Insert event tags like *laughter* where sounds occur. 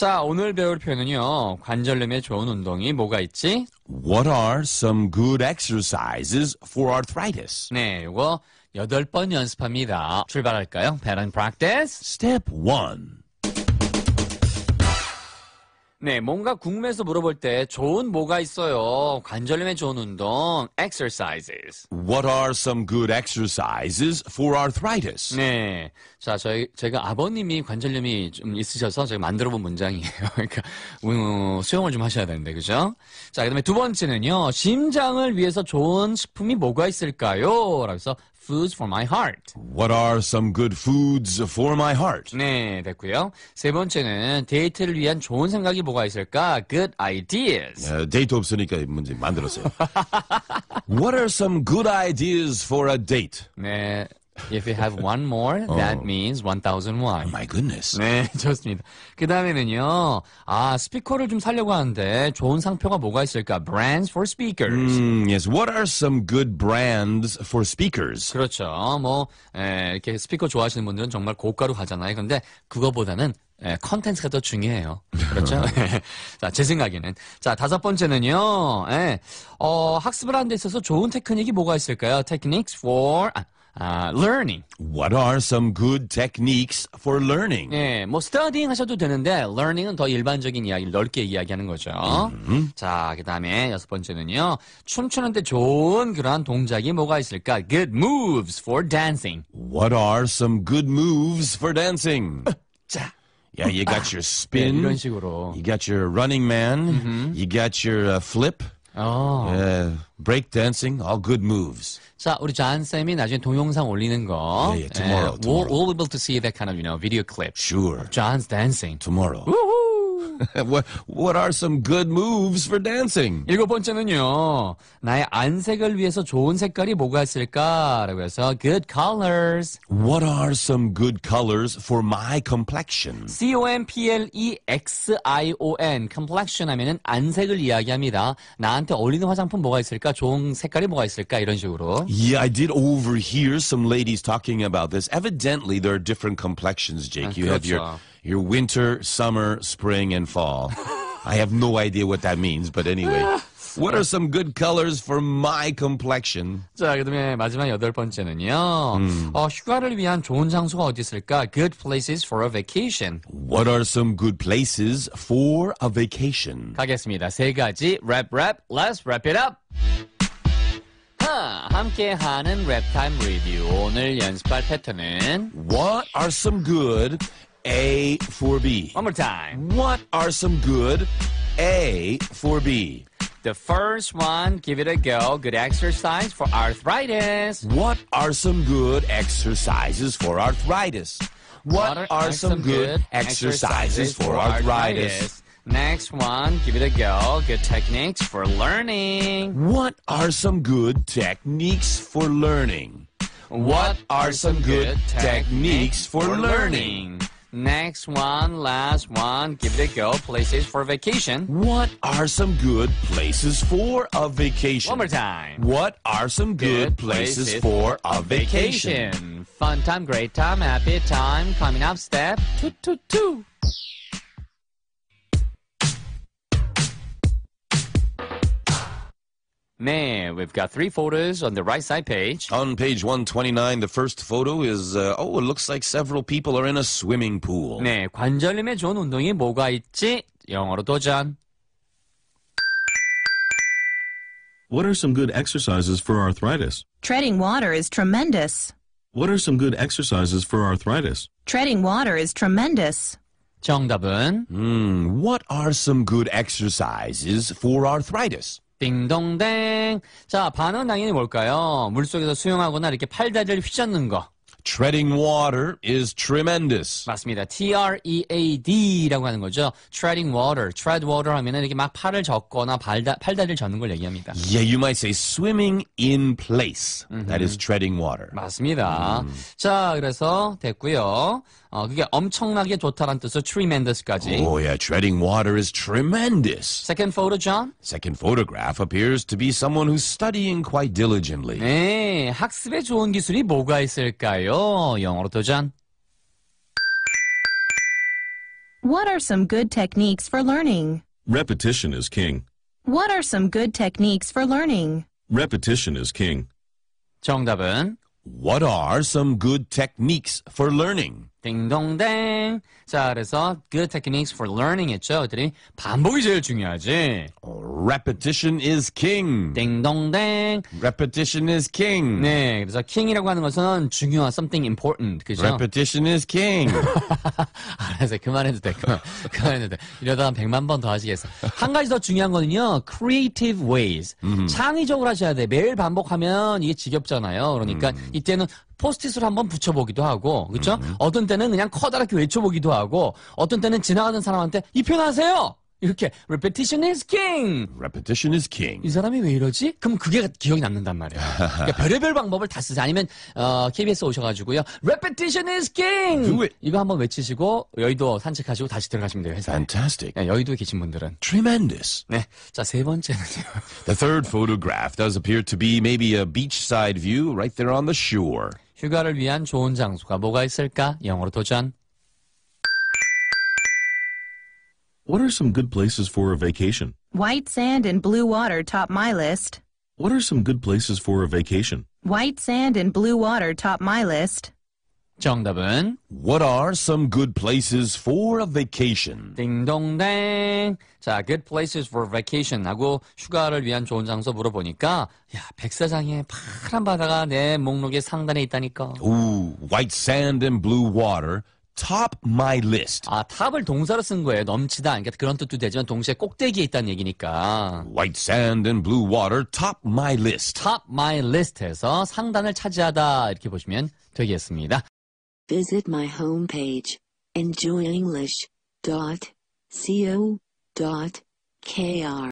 자, 오늘 배울 표현은요. 관절염에 좋은 운동이 뭐가 있지? What are some good exercises for arthritis? 네, 이거 여덟 번 연습합니다. 출발할까요? Pattern practice. Step 1. 네, 뭔가 궁금해서 물어볼 때 좋은 뭐가 있어요? 관절염에 좋은 운동, exercises. What are some good exercises for arthritis? 네, 자 저희 제가 아버님이 관절염이 좀 있으셔서 제가 만들어본 문장이에요. *laughs* 그러니까 음, 어, 수영을 좀 하셔야 되는데 그죠? 자 그다음에 두 번째는요, 심장을 위해서 좋은 식품이 뭐가 있을까요? 라고 해서 foods for my heart. What are some good foods for my heart? 네, 됐고요. 세 번째는 데이트를 위한 좋은 생각이 뭐가 있을까? Good ideas. 네, 데이트 없으니까 이 문제 만들었어요. What are some good ideas for a date? 네, If you have one more, *laughs* 어. that means 1001. My goodness. 네, *laughs* 좋습니다. 그 다음에는요, 아, 스피커를 좀사려고 하는데 좋은 상표가 뭐가 있을까? Brands for speakers. Mm, yes. What are some good brands for speakers? 그렇죠. 뭐, 에, 이렇게 스피커 좋아하시는 분들은 정말 고가로 가잖아요. 근데 그거보다는 예, 컨텐츠가 더 중요해요. 그렇죠? *laughs* 자, 제 생각에는. 자, 다섯 번째는요, 예, 어, 학습을 하는 데 있어서 좋은 테크닉이 뭐가 있을까요? Techniques for, 아, Uh, learning. What are some good techniques for learning? 네, 뭐 studying 하셔도 되는데 learning은 더 이야기, 이야기를 넓게 이야기하는 거죠. Mm-hmm. 자, 그다음에 여섯 번째는요. 춤추는데 좋은 그러한 동작이 뭐가 있을까? Good moves for dancing. What are some good moves for dancing? *laughs* 자. Yeah, you got your *laughs* spin. 네, 이런 식으로. You got your running man. Mm-hmm. You got your uh, flip. Oh yeah, break dancing all good moves. 자, 우리 잔 쌤이 나중에 동영상 올리는 거. Yeah, yeah, tomorrow, 예, tomorrow. We'll, we'll be able to see that kind of, you know, video clip. Sure. John's dancing. Tomorrow. Woohoo! *laughs* what, what are some good moves for dancing? 일곱 번째는요. 나의 안색을 위해서 좋은 색깔이 뭐가 있을까라고 해서 good colors. What are some good colors for my complexion? C O M P L E X I O N complexion 하면은 안색을 이야기합니다. 나한테 어울리는 화장품 뭐가 있을까? 좋은 색깔이 뭐가 있을까? 이런 식으로. Yeah, I did overhear some ladies talking about this. Evidently there are different complexions, Jake. You have your your winter, summer, spring, and fall. I have no idea what that means, but anyway. Ah, what are some good colors for my complexion? 자, 그다음에 마지막 여덟 번째는요. 음. 어, 휴가를 위한 좋은 장소가 어디 있을까? Good places for a vacation. What are some good places for a vacation? 가겠습니다. 세 가지. Wrap, wrap. Let's wrap it up. 함께하는 랩타임 리뷰 오늘 연습할 패턴은 What are some good a for B. One more time. What are some good A for B? The first one, give it a go. Good exercise for arthritis. What are some good exercises for arthritis? What, what are, are, some, some good, good exercises, exercises, for arthritis? arthritis? Next one, give it a go. Good techniques for learning. What are some good techniques for learning? What, what are some, some good, good techniques, techniques for learning? learning? Next one, last one, give it a go. Places for vacation. What are some good places for a vacation? One more time. What are some good, good places, places, for a vacation? vacation? Fun time, great time, happy time. Coming up, step two, two, two. Man, we've got three photos on the right side page. On page 129, the first photo is, uh, oh, it looks like several people are in a swimming pool. 네, 관절염에 좋은 운동이 뭐가 있지? 영어로 도전. What are some good exercises for arthritis? Treading water is tremendous. What are some good exercises for arthritis? Treading water is tremendous. 정답은? Hmm, what are some good exercises for arthritis? 띵동댕. 자, 반은 당연히 뭘까요? 물속에서 수영하거나 이렇게 팔다리를 휘젓는 거. Treading water is tremendous. 맞습니다. T-R-E-A-D라고 하는 거죠. Treading water, tread water 하면은 이렇게 막 팔을 젓거나 발다, 팔다리를 젓는 걸 얘기합니다. Yeah, you might say swimming in place. That is treading water. 맞습니다. 자, 그래서 됐고요. 어, 그게 엄청나게 좋다란 뜻으로 tremendous까지. Oh yeah, treading water is tremendous. Second photo, John. Second photograph appears to be someone who's studying quite diligently. 네, 학습에 좋은 기술이 뭐가 있을까요? 영어로 도전. What are some good techniques for learning? Repetition is king. What are some good techniques for learning? Repetition is king. 정답은 What are some good techniques for learning? 딩동댕. 자, 그래서 good techniques for learning 했죠. 그랬더니 반복이 제일 중요하지. repetition is king. 땡동댕. repetition is king. 네, 그래서 king이라고 하는 것은 중요한 something important. 그죠? repetition is king. 알았어. *laughs* 아, 그만해도 돼. 그만. 그만해도 돼. 이러다 한 100만 번 더 하시겠어. 한 가지 더 중요한 거는요. creative ways. 음. 창의적으로 하셔야 돼. 매일 반복하면 이게 지겹잖아요. 그러니까 음. 이때는 포스트잇을 한번 붙여보기도 하고, 그렇죠? 어떤 때는 그냥 커다랗게 외쳐보기도 하고, 어떤 때는 지나가는 사람한테 이표현 하세요. 이렇게 repetition is king. Repetition is king. 이 사람이 왜 이러지? 그럼 그게 기억이 남는단 말이에요. 그러니까 별의별 방법을 다 쓰세요. 아니면 어, KBS 오셔가지고요. Repetition is king. Do it. 이거 한번 외치시고 여의도 산책하시고 다시 들어가시면 돼요. 회사에. Fantastic. 네, 여의도에 계신 분들은. Tremendous. 네, 자세 번째는요. The third photograph does appear to be maybe a beachside view right there on the shore. 휴가를 위한 좋은 장소가 뭐가 있을까? 영어로 도전. What are some good places for a vacation? White sand and blue water top my list. What are some good places for a vacation? White sand and blue water top my list. 정답은 What are some good places for a vacation? 딩동댕. 자, good places for vacation 하고 휴가를 위한 좋은 장소 물어보니까 야, 백사장의 파란 바다가 내 목록의 상단에 있다니까. Ooh, white sand and blue water top my list. 아, 탑을 동사로 쓴 거예요. 넘치다. 그러니까 그런 뜻도 되지만 동시에 꼭대기에 있다는 얘기니까. White sand and blue water top my list. top my list에서 상단을 차지하다 이렇게 보시면 되겠습니다. Visit my homepage enjoyenglish.co.kr